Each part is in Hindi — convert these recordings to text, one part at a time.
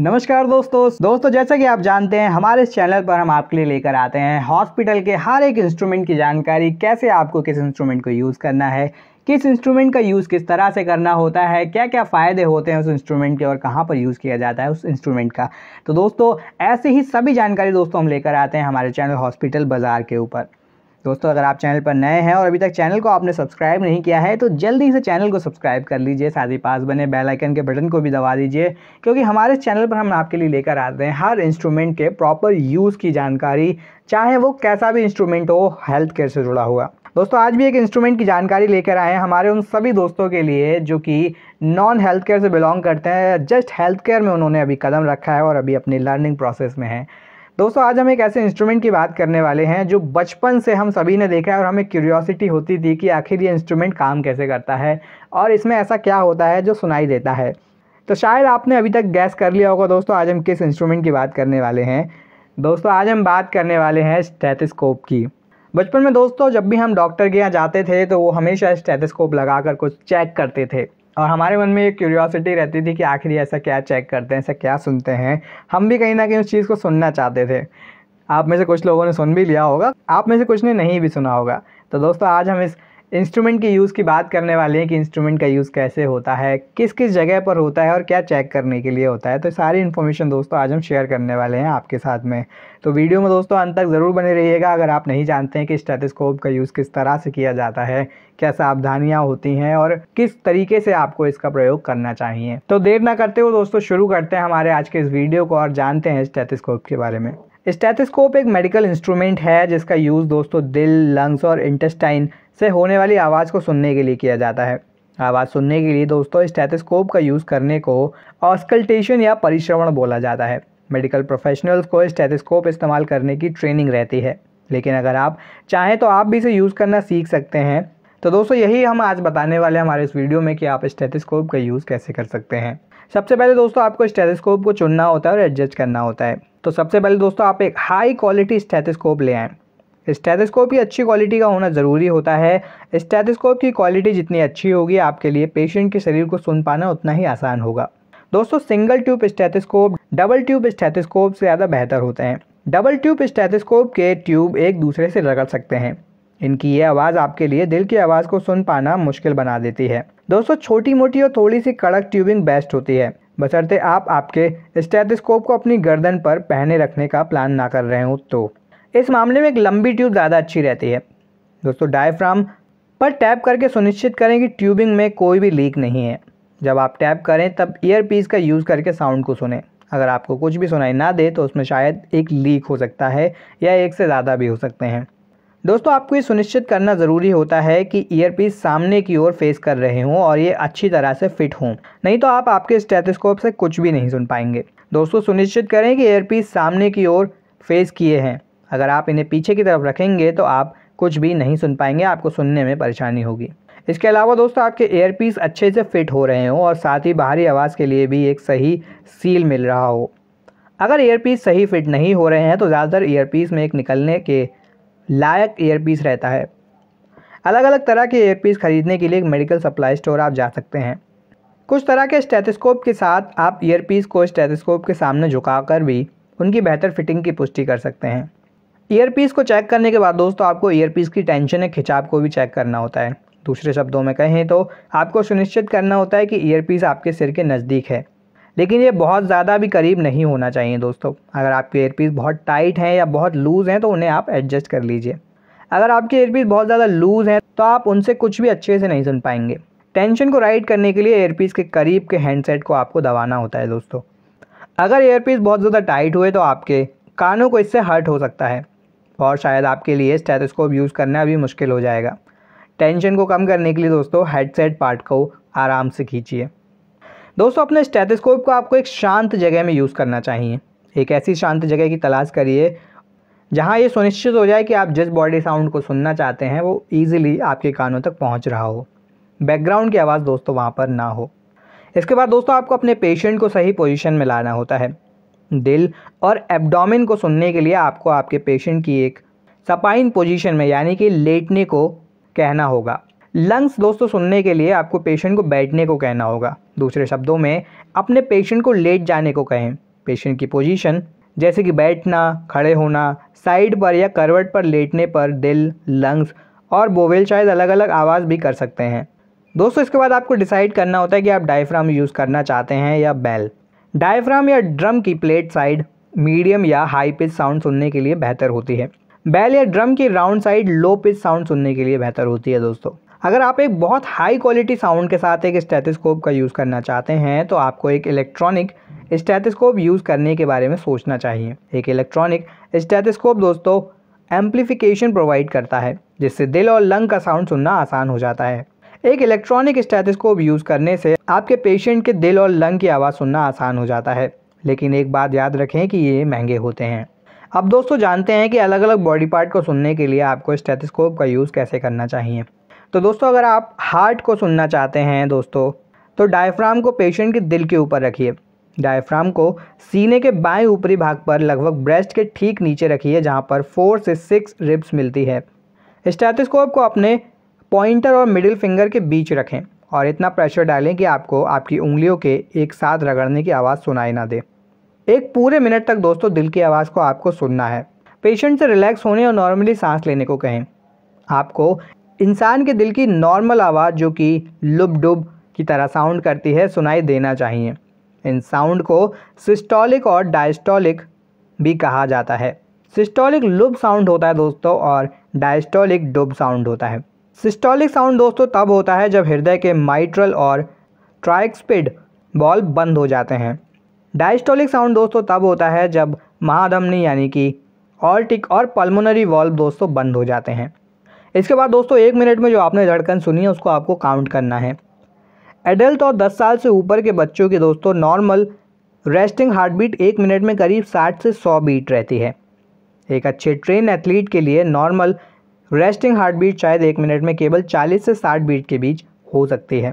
नमस्कार दोस्तों दोस्तों जैसा कि आप जानते हैं हमारे इस चैनल पर हम आपके लिए लेकर आते हैं हॉस्पिटल के हर एक इंस्ट्रूमेंट की जानकारी कैसे आपको किस इंस्ट्रूमेंट को यूज़ करना है किस इंस्ट्रूमेंट का यूज़ किस तरह से करना होता है क्या क्या फ़ायदे होते हैं उस इंस्ट्रूमेंट के और कहाँ पर यूज़ किया जाता है उस इंस्ट्रूमेंट का तो दोस्तों ऐसे ही सभी जानकारी दोस्तों हम लेकर आते हैं हमारे चैनल हॉस्पिटल बाज़ार के ऊपर दोस्तों अगर आप चैनल पर नए हैं और अभी तक चैनल को आपने सब्सक्राइब नहीं किया है तो जल्दी से चैनल को सब्सक्राइब कर लीजिए साथ ही पास बने बेल आइकन के बटन को भी दबा दीजिए क्योंकि हमारे चैनल पर हम आपके लिए लेकर आते हैं हर इंस्ट्रूमेंट के प्रॉपर यूज़ की जानकारी चाहे वो कैसा भी इंस्ट्रूमेंट हो हेल्थ केयर से जुड़ा हुआ दोस्तों आज भी एक इंस्ट्रूमेंट की जानकारी लेकर आए हैं हमारे उन सभी दोस्तों के लिए जो कि नॉन हेल्थ केयर से बिलोंग करते हैं जस्ट हेल्थ केयर में उन्होंने अभी कदम रखा है और अभी अपनी लर्निंग प्रोसेस में है दोस्तों आज हम एक ऐसे इंस्ट्रूमेंट की बात करने वाले हैं जो बचपन से हम सभी ने देखा है और हमें क्यूरियोसिटी होती थी कि आखिर ये इंस्ट्रूमेंट काम कैसे करता है और इसमें ऐसा क्या होता है जो सुनाई देता है तो शायद आपने अभी तक गैस कर लिया होगा दोस्तों आज हम किस इंस्ट्रूमेंट की बात करने वाले हैं दोस्तों आज हम बात करने वाले हैं स्टेथिस्कोप की बचपन में दोस्तों जब भी हम डॉक्टर के यहाँ जाते थे तो वो हमेशा स्टेथिस्कोप लगा कुछ चेक करते थे और हमारे मन में ये क्यूरियोसिटी रहती थी कि आखिर ऐसा क्या चेक करते हैं ऐसा क्या सुनते हैं हम भी कहीं ना कहीं उस चीज़ को सुनना चाहते थे आप में से कुछ लोगों ने सुन भी लिया होगा आप में से कुछ ने नहीं भी सुना होगा तो दोस्तों आज हम इस इंस्ट्रूमेंट के यूज़ की बात करने वाले हैं कि इंस्ट्रूमेंट का यूज़ कैसे होता है किस किस जगह पर होता है और क्या चेक करने के लिए होता है तो सारी इन्फॉर्मेशन दोस्तों आज हम शेयर करने वाले हैं आपके साथ में तो वीडियो में दोस्तों अंत तक ज़रूर बने रहिएगा अगर आप नहीं जानते हैं कि स्टेथोस्कोप का यूज़ किस तरह से किया जाता है क्या सावधानियाँ होती हैं और किस तरीके से आपको इसका प्रयोग करना चाहिए तो देर ना करते हुए दोस्तों शुरू करते हैं हमारे आज के इस वीडियो को और जानते हैं स्टेथोस्कोप के बारे में स्टेथोस्कोप एक मेडिकल इंस्ट्रूमेंट है जिसका यूज़ दोस्तों दिल लंग्स और इंटेस्टाइन से होने वाली आवाज़ को सुनने के लिए किया जाता है आवाज़ सुनने के लिए दोस्तों स्टेथोस्कोप का यूज़ करने को ऑस्कल्टेशन या परिश्रवण बोला जाता है मेडिकल प्रोफेशनल्स को स्टेथोस्कोप इस्तेमाल करने की ट्रेनिंग रहती है लेकिन अगर आप चाहें तो आप भी इसे यूज़ करना सीख सकते हैं तो दोस्तों यही हम आज बताने वाले हमारे इस वीडियो में कि आप स्टेथोस्कोप का यूज़ कैसे कर सकते हैं सबसे पहले दोस्तों आपको स्टेथोस्कोप को चुनना होता है और एडजस्ट करना होता है तो सबसे पहले दोस्तों आप एक हाई क्वालिटी स्टेथोस्कोप ले आएँ स्टेथोस्कोप ही अच्छी क्वालिटी का होना ज़रूरी होता है स्टेथोस्कोप की क्वालिटी जितनी अच्छी होगी आपके लिए पेशेंट के शरीर को सुन पाना उतना ही आसान होगा दोस्तों single tube stethoscope double tube stethoscope से ज़्यादा बेहतर होते हैं डबल ट्यूब स्टेथोस्कोप के ट्यूब एक दूसरे से रगड़ सकते हैं इनकी ये आवाज़ आपके लिए दिल की आवाज़ को सुन पाना मुश्किल बना देती है दोस्तों छोटी मोटी और थोड़ी सी कड़क ट्यूबिंग बेस्ट होती है बशर्ते आप आपके स्टेथोस्कोप को अपनी गर्दन पर पहने रखने का प्लान ना कर रहे हो तो इस मामले में एक लंबी ट्यूब ज़्यादा अच्छी रहती है दोस्तों डायफ्राम पर टैप करके सुनिश्चित करें कि ट्यूबिंग में कोई भी लीक नहीं है जब आप टैप करें तब ईयर पीस का यूज़ करके साउंड को सुने अगर आपको कुछ भी सुनाई ना दे तो उसमें शायद एक लीक हो सकता है या एक से ज़्यादा भी हो सकते हैं दोस्तों आपको ये सुनिश्चित करना ज़रूरी होता है कि ईयर पीस सामने की ओर फेस कर रहे हों और ये अच्छी तरह से फिट हों नहीं तो आप आपके स्टेथोस्कोप से कुछ भी नहीं सुन पाएंगे दोस्तों सुनिश्चित करें कि ईयर पीस सामने की ओर फेस किए हैं अगर आप इन्हें पीछे की तरफ रखेंगे तो आप कुछ भी नहीं सुन पाएंगे आपको सुनने में परेशानी होगी इसके अलावा दोस्तों आपके एयरपीस अच्छे से फिट हो रहे हों और साथ ही बाहरी आवाज़ के लिए भी एक सही सील मिल रहा हो अगर पीस सही फिट नहीं हो रहे हैं तो ज़्यादातर पीस में एक निकलने के लायक पीस रहता है अलग अलग तरह के पीस ख़रीदने के लिए एक मेडिकल सप्लाई स्टोर आप जा सकते हैं कुछ तरह के स्टेथोस्कोप के साथ आप पीस को स्टेथोस्कोप के सामने झुकाकर भी उनकी बेहतर फिटिंग की पुष्टि कर सकते हैं ईयरपीस को चेक करने के बाद दोस्तों आपको ईयरपीस की टेंशन या खिंचाव को भी चेक करना होता है दूसरे शब्दों में कहें तो आपको सुनिश्चित करना होता है कि ईयरपीस आपके सिर के नज़दीक है लेकिन ये बहुत ज़्यादा भी करीब नहीं होना चाहिए दोस्तों अगर आपके ईयरपीस बहुत टाइट हैं या बहुत लूज़ हैं तो उन्हें आप एडजस्ट कर लीजिए अगर आपके ईयरपीस बहुत ज़्यादा लूज़ हैं तो आप उनसे कुछ भी अच्छे से नहीं सुन पाएंगे टेंशन को राइट करने के लिए ईयरपीस के करीब के हैंडसेट को आपको दबाना होता है दोस्तों अगर ईयरपीस बहुत ज़्यादा टाइट हुए तो आपके कानों को इससे हर्ट हो सकता है और शायद आपके लिए स्टेथोस्कोप यूज़ करना भी मुश्किल हो जाएगा टेंशन को कम करने के लिए दोस्तों हेडसेट पार्ट को आराम से खींचिए दोस्तों अपने स्टेथोस्कोप को आपको एक शांत जगह में यूज़ करना चाहिए एक ऐसी शांत जगह की तलाश करिए जहाँ ये सुनिश्चित हो जाए कि आप जिस बॉडी साउंड को सुनना चाहते हैं वो ईजिली आपके कानों तक पहुँच रहा हो बैकग्राउंड की आवाज़ दोस्तों वहाँ पर ना हो इसके बाद दोस्तों आपको अपने पेशेंट को सही पोजिशन में लाना होता है दिल और एब्डोमिन को सुनने के लिए आपको आपके पेशेंट की एक सपाइन पोजीशन में यानी कि लेटने को कहना होगा लंग्स दोस्तों सुनने के लिए आपको पेशेंट को बैठने को कहना होगा दूसरे शब्दों में अपने पेशेंट को लेट जाने को कहें पेशेंट की पोजीशन जैसे कि बैठना खड़े होना साइड पर या करवट पर लेटने पर दिल लंग्स और बोवेल शायद अलग अलग आवाज़ भी कर सकते हैं दोस्तों इसके बाद आपको डिसाइड करना होता है कि आप डायफ्राम यूज़ करना चाहते हैं या बेल डायफ्राम या ड्रम की प्लेट साइड मीडियम या हाई पिच साउंड सुनने के लिए बेहतर होती है बैल या ड्रम की round side low pitch sound सुनने के लिए बेहतर होती है दोस्तों अगर आप एक बहुत हाई क्वालिटी साउंड के साथ एक स्टेथिस्कोप का यूज़ करना चाहते हैं तो आपको एक इलेक्ट्रॉनिक स्टेथिस्कोप यूज़ करने के बारे में सोचना चाहिए एक इलेक्ट्रॉनिक स्टेथिस्कोप दोस्तों एम्पलीफिकेशन प्रोवाइड करता है जिससे दिल और लंग का साउंड सुनना आसान हो जाता है एक इलेक्ट्रॉनिक स्टेथोस्कोप यूज़ करने से आपके पेशेंट के दिल और लंग की आवाज़ सुनना आसान हो जाता है लेकिन एक बात याद रखें कि ये महंगे होते हैं अब दोस्तों जानते हैं कि अलग अलग बॉडी पार्ट को सुनने के लिए आपको स्टेथोस्कोप का यूज़ कैसे करना चाहिए तो दोस्तों अगर आप हार्ट को सुनना चाहते हैं दोस्तों तो डायफ्राम को पेशेंट के दिल के ऊपर रखिए डायफ्राम को सीने के बाएं ऊपरी भाग पर लगभग ब्रेस्ट के ठीक नीचे रखिए जहाँ पर फोर से सिक्स रिब्स मिलती है स्टेथोस्कोप को अपने पॉइंटर और मिडिल फिंगर के बीच रखें और इतना प्रेशर डालें कि आपको आपकी उंगलियों के एक साथ रगड़ने की आवाज़ सुनाई ना दे एक पूरे मिनट तक दोस्तों दिल की आवाज़ को आपको सुनना है पेशेंट से रिलैक्स होने और नॉर्मली सांस लेने को कहें आपको इंसान के दिल की नॉर्मल आवाज़ जो कि लुब डुब की तरह साउंड करती है सुनाई देना चाहिए इन साउंड को सिस्टोलिक और डायस्टोलिक भी कहा जाता है सिस्टोलिक लुब साउंड होता है दोस्तों और डायस्टोलिक डुब साउंड होता है सिस्टोलिक साउंड दोस्तों तब होता है जब हृदय के माइट्रल और ट्राइक्सपिड बॉल बंद हो जाते हैं डायस्टोलिक साउंड दोस्तों तब होता है जब महाधमनी यानी कि ऑल्टिक और पल्मोनरी वॉल्व दोस्तों बंद हो जाते हैं इसके बाद दोस्तों एक मिनट में जो आपने धड़कन सुनी है उसको आपको काउंट करना है एडल्ट और 10 साल से ऊपर के बच्चों के दोस्तों नॉर्मल रेस्टिंग हार्ट बीट एक मिनट में करीब 60 से 100 बीट रहती है एक अच्छे ट्रेन एथलीट के लिए नॉर्मल रेस्टिंग हार्ट बीट शायद एक मिनट में केवल 40 से 60 बीट के बीच हो सकती है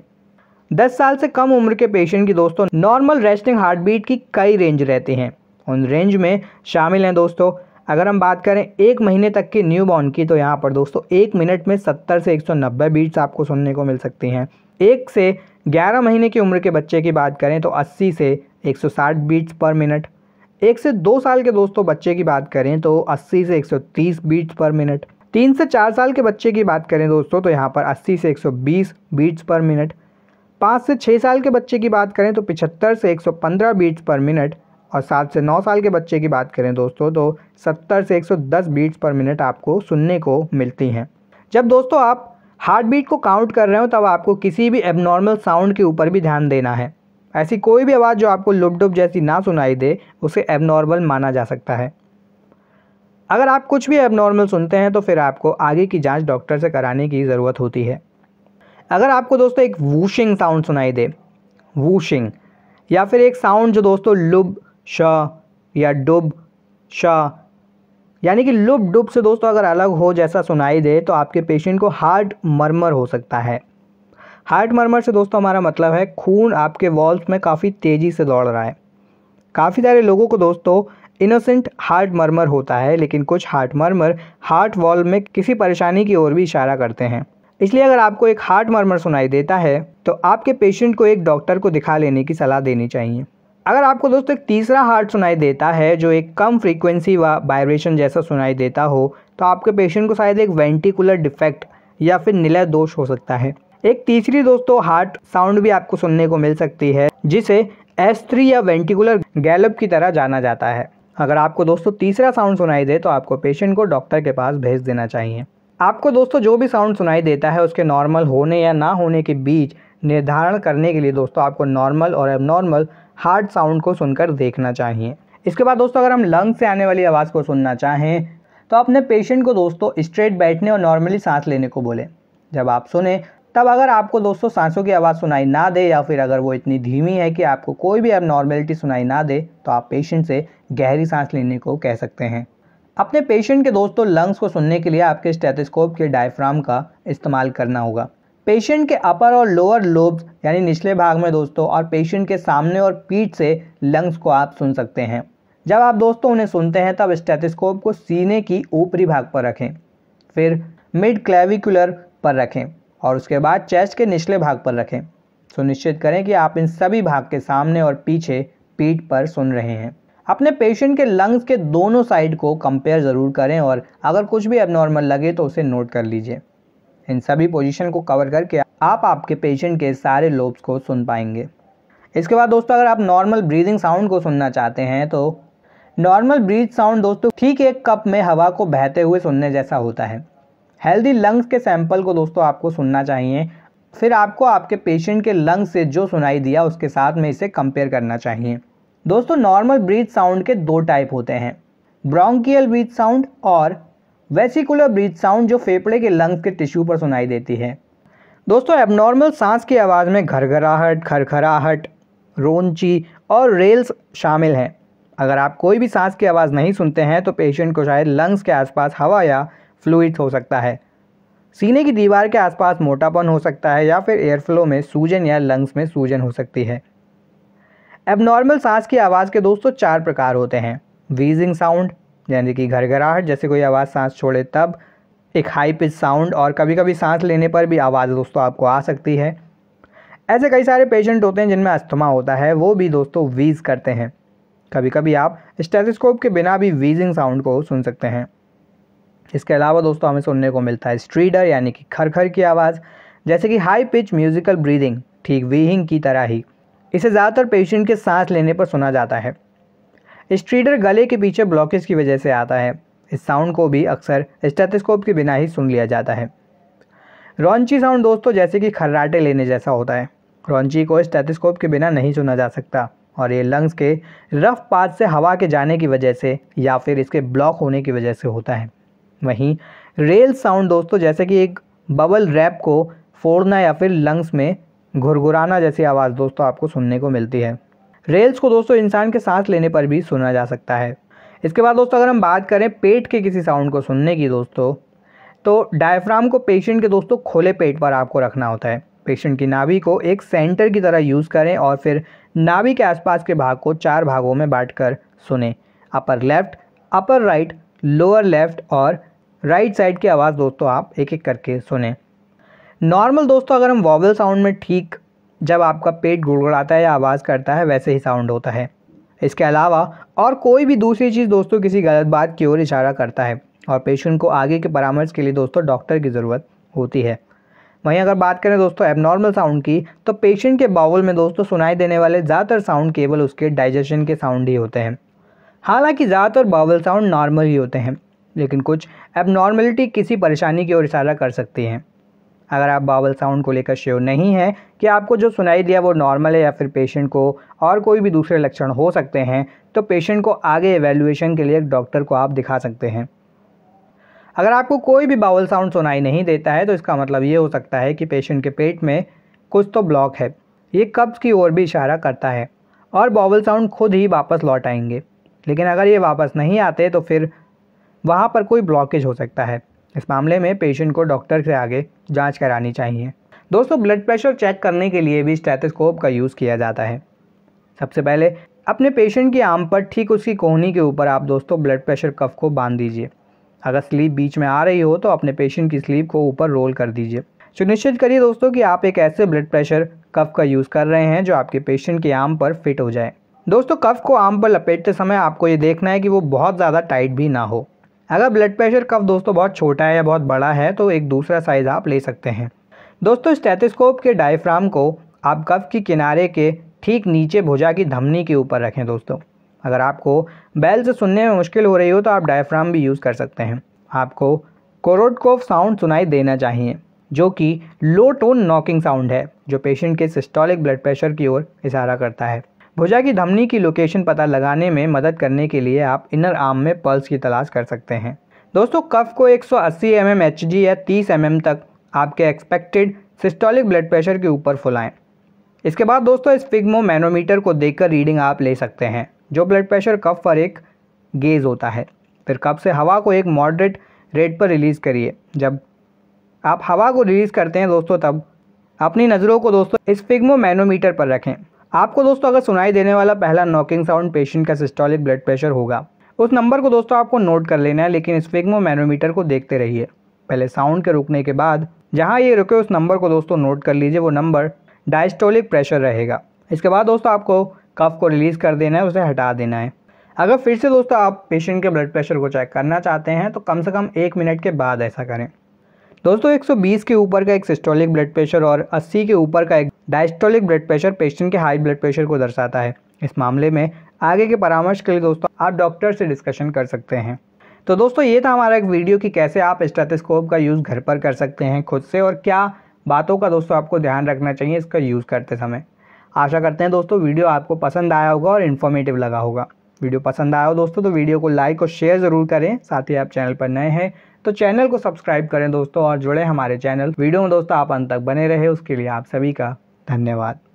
10 साल से कम उम्र के पेशेंट की दोस्तों नॉर्मल रेस्टिंग हार्ट बीट की कई रेंज रहती हैं उन रेंज में शामिल हैं दोस्तों अगर हम बात करें एक महीने तक के न्यू बॉर्न की तो यहाँ पर दोस्तों एक मिनट में 70 से 190 बीट्स आपको सुनने को मिल सकती हैं एक से 11 महीने की उम्र के बच्चे की बात करें तो 80 से 160 बीट्स पर मिनट एक से दो साल के दोस्तों बच्चे की बात करें तो 80 से 130 बीट्स पर मिनट तीन से चार साल के बच्चे की बात करें दोस्तों तो यहाँ पर 80 से 120 बीट्स पर मिनट पाँच से छः साल के बच्चे की बात करें तो पिछहत्तर से 115 बीट्स पर मिनट और सात से नौ साल के बच्चे की बात करें दोस्तों तो 70 से 110 बीट्स पर मिनट आपको सुनने को मिलती हैं जब दोस्तों आप हार्ट बीट को काउंट कर रहे हो तब आपको किसी भी एबनॉर्मल साउंड के ऊपर भी ध्यान देना है ऐसी कोई भी आवाज़ जो आपको लुप जैसी ना सुनाई दे उसे एबनॉर्मल माना जा सकता है अगर आप कुछ भी एबनॉर्मल सुनते हैं तो फिर आपको आगे की जांच डॉक्टर से कराने की ज़रूरत होती है अगर आपको दोस्तों एक वूशिंग साउंड सुनाई दे वूशिंग या फिर एक साउंड जो दोस्तों लुब श या डुब श यानी कि लुब डुब से दोस्तों अगर अलग हो जैसा सुनाई दे तो आपके पेशेंट को हार्ट मरमर हो सकता है हार्ट मरमर से दोस्तों हमारा मतलब है खून आपके वॉल्स में काफ़ी तेज़ी से दौड़ रहा है काफ़ी सारे लोगों को दोस्तों इनोसेंट हार्ट मर्मर होता है लेकिन कुछ हार्ट मर्मर हार्ट वॉल में किसी परेशानी की ओर भी इशारा करते हैं इसलिए अगर आपको एक हार्ट मर्मर सुनाई देता है तो आपके पेशेंट को एक डॉक्टर को दिखा लेने की सलाह देनी चाहिए अगर आपको दोस्तों एक तीसरा हार्ट सुनाई देता है जो एक कम फ्रीक्वेंसी व वाइब्रेशन जैसा सुनाई देता हो तो आपके पेशेंट को शायद एक वेंटिकुलर डिफेक्ट या फिर निलय दोष हो सकता है एक तीसरी दोस्तों तो हार्ट साउंड भी आपको सुनने को मिल सकती है जिसे एस या वेंटिकुलर गैलप की तरह जाना जाता है अगर आपको दोस्तों तीसरा साउंड सुनाई दे तो आपको पेशेंट को डॉक्टर के पास भेज देना चाहिए आपको दोस्तों जो भी साउंड सुनाई देता है उसके नॉर्मल होने या ना होने के बीच निर्धारण करने के लिए दोस्तों आपको नॉर्मल और एबनॉर्मल हार्ड साउंड को सुनकर देखना चाहिए इसके बाद दोस्तों अगर हम लंग से आने वाली आवाज़ को सुनना चाहें तो अपने पेशेंट को दोस्तों स्ट्रेट बैठने और नॉर्मली सांस लेने को बोलें जब आप सुने तब अगर आपको दोस्तों सांसों की आवाज़ सुनाई ना दे या फिर अगर वो इतनी धीमी है कि आपको कोई भी अबनॉर्मेलिटी सुनाई ना दे तो आप पेशेंट से गहरी सांस लेने को कह सकते हैं अपने पेशेंट के दोस्तों लंग्स को सुनने के लिए आपके स्टेथोस्कोप के डायफ्राम का इस्तेमाल करना होगा पेशेंट के अपर और लोअर लोब्स यानी निचले भाग में दोस्तों और पेशेंट के सामने और पीठ से लंग्स को आप सुन सकते हैं जब आप दोस्तों उन्हें सुनते हैं तब स्टेथोस्कोप को सीने की ऊपरी भाग पर रखें फिर मिड क्लेविकुलर पर रखें और उसके बाद चेस्ट के निचले भाग पर रखें सुनिश्चित करें कि आप इन सभी भाग के सामने और पीछे पीठ पर सुन रहे हैं अपने पेशेंट के लंग्स के दोनों साइड को कंपेयर ज़रूर करें और अगर कुछ भी एबनॉर्मल लगे तो उसे नोट कर लीजिए इन सभी पोजीशन को कवर करके आप आपके पेशेंट के सारे लोब्स को सुन पाएंगे इसके बाद दोस्तों अगर आप नॉर्मल ब्रीदिंग साउंड को सुनना चाहते हैं तो नॉर्मल ब्रीथ साउंड दोस्तों ठीक एक कप में हवा को बहते हुए सुनने जैसा होता है हेल्दी लंग्स के सैंपल को दोस्तों आपको सुनना चाहिए फिर आपको आपके पेशेंट के लंग्स से जो सुनाई दिया उसके साथ में इसे कंपेयर करना चाहिए दोस्तों नॉर्मल ब्रीथ साउंड के दो टाइप होते हैं ब्रोंकियल ब्रीथ साउंड और वेसिकुलर ब्रीथ साउंड जो फेफड़े के लंग्स के टिश्यू पर सुनाई देती है दोस्तों एबनॉर्मल सांस की आवाज़ में घरघराहट खरखराहट रोनची और रेल्स शामिल हैं अगर आप कोई भी सांस की आवाज़ नहीं सुनते हैं तो पेशेंट को शायद लंग्स के आसपास हवा या फ्लूड हो सकता है सीने की दीवार के आसपास मोटापन हो सकता है या फिर एयरफ्लो में सूजन या लंग्स में सूजन हो सकती है एबनॉर्मल सांस की आवाज़ के दोस्तों चार प्रकार होते हैं वीजिंग साउंड यानी कि घरघराहट जैसे कोई आवाज़ सांस छोड़े तब एक हाई पिच साउंड और कभी कभी सांस लेने पर भी आवाज़ दोस्तों आपको आ सकती है ऐसे कई सारे पेशेंट होते हैं जिनमें अस्थमा होता है वो भी दोस्तों वीज़ करते हैं कभी कभी आप स्टेथोस्कोप के बिना भी वीजिंग साउंड को सुन सकते हैं इसके अलावा दोस्तों हमें सुनने को मिलता है स्ट्रीडर यानी कि खरखर की आवाज़ जैसे कि हाई पिच म्यूजिकल ब्रीदिंग ठीक वीहिंग की तरह ही इसे ज़्यादातर पेशेंट के सांस लेने पर सुना जाता है स्ट्रीडर गले के पीछे ब्लॉकेज की वजह से आता है इस साउंड को भी अक्सर स्टेथिस्कोप के बिना ही सुन लिया जाता है रॉन्ची साउंड दोस्तों जैसे कि खर्राटे लेने जैसा होता है रॉन्ची को स्टेथिस्कोप के बिना नहीं सुना जा सकता और ये लंग्स के रफ पाथ से हवा के जाने की वजह से या फिर इसके ब्लॉक होने की वजह से होता है वहीं रेल साउंड दोस्तों जैसे कि एक बबल रैप को फोड़ना या फिर लंग्स में घुरघुराना जैसी आवाज़ दोस्तों आपको सुनने को मिलती है रेल्स को दोस्तों इंसान के सांस लेने पर भी सुना जा सकता है इसके बाद दोस्तों अगर हम बात करें पेट के किसी साउंड को सुनने की दोस्तों तो डायफ्राम को पेशेंट के दोस्तों खोले पेट पर आपको रखना होता है पेशेंट की नाभि को एक सेंटर की तरह यूज़ करें और फिर नाभि के आसपास के भाग को चार भागों में बांट कर सुने upper left upper right lower left और राइट साइड की आवाज़ दोस्तों आप एक एक करके सुने नॉर्मल दोस्तों अगर हम वॉवल साउंड में ठीक जब आपका पेट गुड़गुड़ाता है या आवाज़ करता है वैसे ही साउंड होता है इसके अलावा और कोई भी दूसरी चीज़ दोस्तों किसी गलत बात की ओर इशारा करता है और पेशेंट को आगे के परामर्श के लिए दोस्तों डॉक्टर की ज़रूरत होती है वहीं अगर बात करें दोस्तों एबनॉर्मल साउंड की तो पेशेंट के बाउल में दोस्तों सुनाई देने वाले ज़्यादातर साउंड केवल उसके डाइजेशन के साउंड ही होते हैं हालांकि ज़्यादातर बाउल साउंड नॉर्मल ही होते हैं लेकिन कुछ एबनॉर्मलिटी किसी परेशानी की ओर इशारा कर सकती हैं अगर आप बावल साउंड को लेकर श्योर नहीं है कि आपको जो सुनाई दिया वो नॉर्मल है या फिर पेशेंट को और कोई भी दूसरे लक्षण हो सकते हैं तो पेशेंट को आगे एवेल्यूशन के लिए डॉक्टर को आप दिखा सकते हैं अगर आपको कोई भी बाउल साउंड सुनाई नहीं देता है तो इसका मतलब ये हो सकता है कि पेशेंट के पेट में कुछ तो ब्लॉक है ये कब्ज़ की ओर भी इशारा करता है और बाउल साउंड खुद ही वापस लौट आएंगे लेकिन अगर ये वापस नहीं आते तो फिर वहाँ पर कोई ब्लॉकेज हो सकता है इस मामले में पेशेंट को डॉक्टर से आगे जाँच करानी चाहिए दोस्तों ब्लड प्रेशर चेक करने के लिए भी स्टेथोस्कोप का यूज़ किया जाता है सबसे पहले अपने पेशेंट की आम पर ठीक उसकी कोहनी के ऊपर आप दोस्तों ब्लड प्रेशर कफ को बांध दीजिए अगर स्लीप बीच में आ रही हो तो अपने पेशेंट की स्लीप को ऊपर रोल कर दीजिए सुनिश्चित करिए दोस्तों कि आप एक ऐसे ब्लड प्रेशर कफ का यूज़ कर रहे हैं जो आपके पेशेंट के आम पर फिट हो जाए दोस्तों कफ को आम पर लपेटते समय आपको ये देखना है कि वो बहुत ज़्यादा टाइट भी ना हो अगर ब्लड प्रेशर कफ दोस्तों बहुत छोटा है या बहुत बड़ा है तो एक दूसरा साइज़ आप ले सकते हैं दोस्तों स्टेथोस्कोप के डायफ्राम को आप कफ के किनारे के ठीक नीचे भुजा की धमनी के ऊपर रखें दोस्तों अगर आपको बैल से सुनने में मुश्किल हो रही हो तो आप डायफ्राम भी यूज़ कर सकते हैं आपको कोरोडकोफ साउंड सुनाई देना चाहिए जो कि लो टोन नॉकिंग साउंड है जो पेशेंट के सिस्टोलिक ब्लड प्रेशर की ओर इशारा करता है भुजा की धमनी की लोकेशन पता लगाने में मदद करने के लिए आप इनर आर्म में पल्स की तलाश कर सकते हैं दोस्तों कफ को 180 सौ एच mm Hg या 30 एम mm तक आपके एक्सपेक्टेड सिस्टोलिक ब्लड प्रेशर के ऊपर फुलाएं इसके बाद दोस्तों इस फिग्मो मैनोमीटर को देखकर रीडिंग आप ले सकते हैं जो ब्लड प्रेशर कफ पर एक गेज होता है फिर कफ से हवा को एक मॉडरेट रेट पर रिलीज़ करिए जब आप हवा को रिलीज़ करते हैं दोस्तों तब अपनी नज़रों को दोस्तों इस फिग्मो मैनोमीटर पर रखें आपको दोस्तों अगर सुनाई देने वाला पहला नॉकिंग साउंड पेशेंट का सिस्टोलिक ब्लड प्रेशर होगा उस नंबर को दोस्तों आपको नोट कर लेना है लेकिन स्पेगमो मैनोमीटर को देखते रहिए पहले साउंड के रुकने के बाद जहाँ ये रुके उस नंबर को दोस्तों नोट कर लीजिए वो नंबर डायस्टोलिक प्रेशर रहेगा इसके बाद दोस्तों आपको कफ को रिलीज़ कर देना है उसे हटा देना है अगर फिर से दोस्तों आप पेशेंट के ब्लड प्रेशर को चेक करना चाहते हैं तो कम से कम एक मिनट के बाद ऐसा करें दोस्तों 120 के ऊपर का एक सिस्टोलिक ब्लड प्रेशर और 80 के ऊपर का एक डायस्टोलिक ब्लड प्रेशर पेशेंट के हाई ब्लड प्रेशर को दर्शाता है इस मामले में आगे के परामर्श के लिए दोस्तों आप डॉक्टर से डिस्कशन कर सकते हैं तो दोस्तों ये था हमारा एक वीडियो कि कैसे आप स्टेथोस्कोप का यूज़ घर पर कर सकते हैं खुद से और क्या बातों का दोस्तों आपको ध्यान रखना चाहिए इसका यूज़ करते समय आशा करते हैं दोस्तों वीडियो आपको पसंद आया होगा और इन्फॉर्मेटिव लगा होगा वीडियो पसंद आया हो दोस्तों तो वीडियो को लाइक और शेयर ज़रूर करें साथ ही आप चैनल पर नए हैं तो चैनल को सब्सक्राइब करें दोस्तों और जुड़े हमारे चैनल वीडियो में दोस्तों आप अंत तक बने रहे उसके लिए आप सभी का धन्यवाद